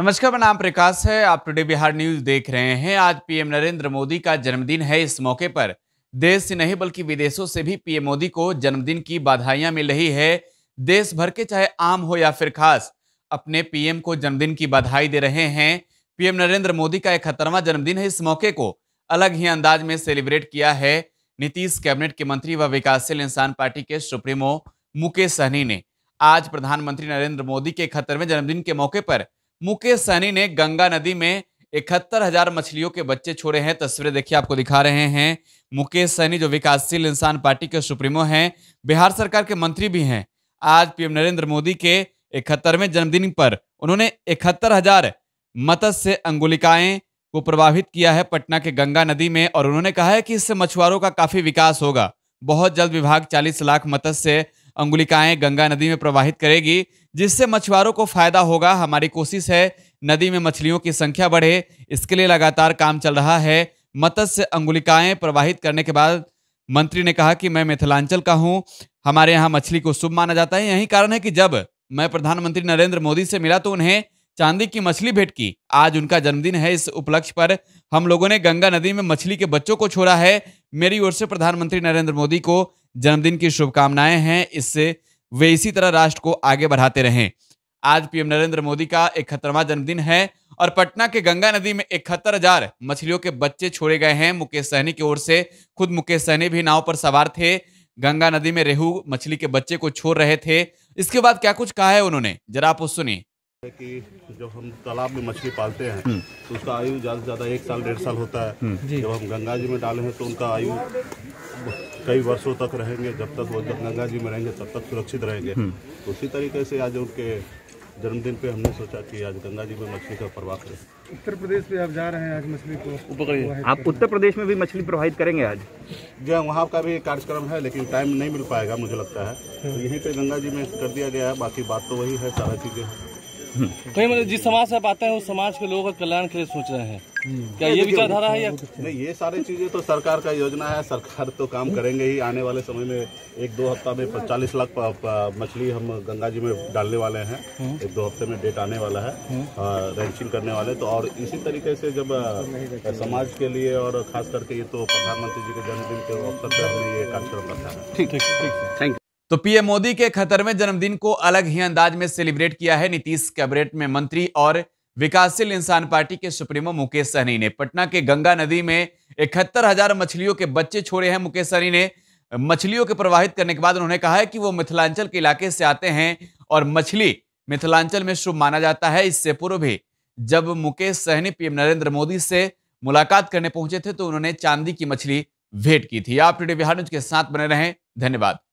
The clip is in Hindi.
नमस्कार मेरा नाम प्रकाश है आप टुडे बिहार न्यूज देख रहे हैं आज पीएम नरेंद्र मोदी का जन्मदिन है इस मौके पर देश से नहीं बल्कि विदेशों से भी पीएम मोदी को जन्मदिन की बधाइयां मिल रही है देश भर के चाहे आम हो या फिर खास अपने पीएम को जन्मदिन की बधाई दे रहे हैं पीएम नरेंद्र मोदी का इकहत्तरवा जन्मदिन है इस मौके को अलग ही अंदाज में सेलिब्रेट किया है नीतीश कैबिनेट के मंत्री व विकासशील इंसान पार्टी के सुप्रीमो मुकेश सहनी ने आज प्रधानमंत्री नरेंद्र मोदी के इकहत्तरवें जन्मदिन के मौके पर मुकेश सहनी ने गंगा नदी में इकहत्तर हजार मछलियों के बच्चे छोड़े हैं तस्वीरें देखिए आपको दिखा रहे हैं मुकेश सहनी जो विकासशील इंसान पार्टी के सुप्रीमो हैं बिहार सरकार के मंत्री भी हैं आज पीएम नरेंद्र मोदी के इकहत्तरवें जन्मदिन पर उन्होंने इकहत्तर हजार मत्स्य अंगुलिकाएं को प्रभावित किया है पटना के गंगा नदी में और उन्होंने कहा है कि इससे मछुआरों का काफी विकास होगा बहुत जल्द विभाग 40 लाख मत्स्य अंगुलिकाएं गंगा नदी में प्रवाहित करेगी जिससे मछुआरों को फायदा होगा हमारी कोशिश है नदी में मछलियों की संख्या बढ़े इसके लिए लगातार काम चल रहा है मत्स्य अंगुलिकाएं प्रवाहित करने के बाद मंत्री ने कहा कि मैं मिथिलांचल का हूं हमारे यहाँ मछली को शुभ माना जाता है यही कारण है कि जब मैं प्रधानमंत्री नरेंद्र मोदी से मिला तो उन्हें चांदी की मछली भेंट की आज उनका जन्मदिन है इस उपलक्ष्य पर हम लोगों ने गंगा नदी में मछली के बच्चों को छोड़ा है मेरी ओर से प्रधानमंत्री नरेंद्र मोदी को जन्मदिन की शुभकामनाएं हैं इससे वे इसी तरह राष्ट्र को आगे बढ़ाते रहें आज पीएम नरेंद्र मोदी का इकहत्तरवा जन्मदिन है और पटना के गंगा नदी में इकहत्तर हजार मछलियों के बच्चे छोड़े गए हैं मुकेश सहनी की ओर से खुद मुकेश सहनी भी नाव पर सवार थे गंगा नदी में रेहू मछली के बच्चे को छोड़ रहे थे इसके बाद क्या कुछ कहा है उन्होंने जरा आप सुनिए कि जब हम तालाब में मछली पालते हैं हम्म। तो उसका आयु ज़्यादा से ज़्यादा एक साल डेढ़ साल होता है हम्म। जब हम गंगा जी में डाले हैं तो उनका आयु कई वर्षों तक रहेंगे जब तक वो जब गंगा जी में रहेंगे तब तक सुरक्षित रहेंगे हम्म। उसी तरीके से आज उनके जन्मदिन पे हमने सोचा कि आज गंगा जी में मछली का प्रवाह करें उत्तर प्रदेश में आप जा रहे हैं आज मछली को आप उत्तर प्रदेश में भी मछली प्रभावित करेंगे आज जी हाँ, वहाँ का भी कार्यक्रम है लेकिन टाइम नहीं मिल पाएगा मुझे लगता है तो यहीं पर गंगा जी में कर दिया गया है बाकी बात तो वही है सारा चीज़ें तो ये मतलब जिस समाज से आप आते हैं उस समाज के लोगों का कल्याण के लिए सोच रहे हैं हम्म। क्या ये विचारधारा है या नहीं ये सारी चीजें तो सरकार का योजना है सरकार तो काम करेंगे ही आने वाले समय में एक दो हफ्ता में चालीस लाख मछली हम गंगा जी में डालने वाले हैं हम्म। एक दो हफ्ते में डेट आने वाला है हम्म। रेंचिंग करने वाले तो और इसी तरीके से जब समाज के लिए और खास करके ये तो प्रधानमंत्री जी के जन्मदिन के अवसर पर हमने ये कार्यक्रम रखा है ठीक ठीक ठीक थैंक यू तो पीएम मोदी के खतरवें जन्मदिन को अलग ही अंदाज में सेलिब्रेट किया है नीतीश कैबिनेट में मंत्री और विकासशील इंसान पार्टी के सुप्रीमो मुकेश सहनी ने पटना के गंगा नदी में इकहत्तर हजार मछलियों के बच्चे छोड़े हैं मुकेश सहनी ने मछलियों के प्रवाहित करने के बाद उन्होंने कहा है कि वो मिथिलांचल के इलाके से आते हैं और मछली मिथिलांचल में शुभ माना जाता है इससे पूर्व भी जब मुकेश सहनी पीएम नरेंद्र मोदी से मुलाकात करने पहुंचे थे तो उन्होंने चांदी की मछली भेंट की थी आप टूडे बिहार न्यूज के साथ बने रहें धन्यवाद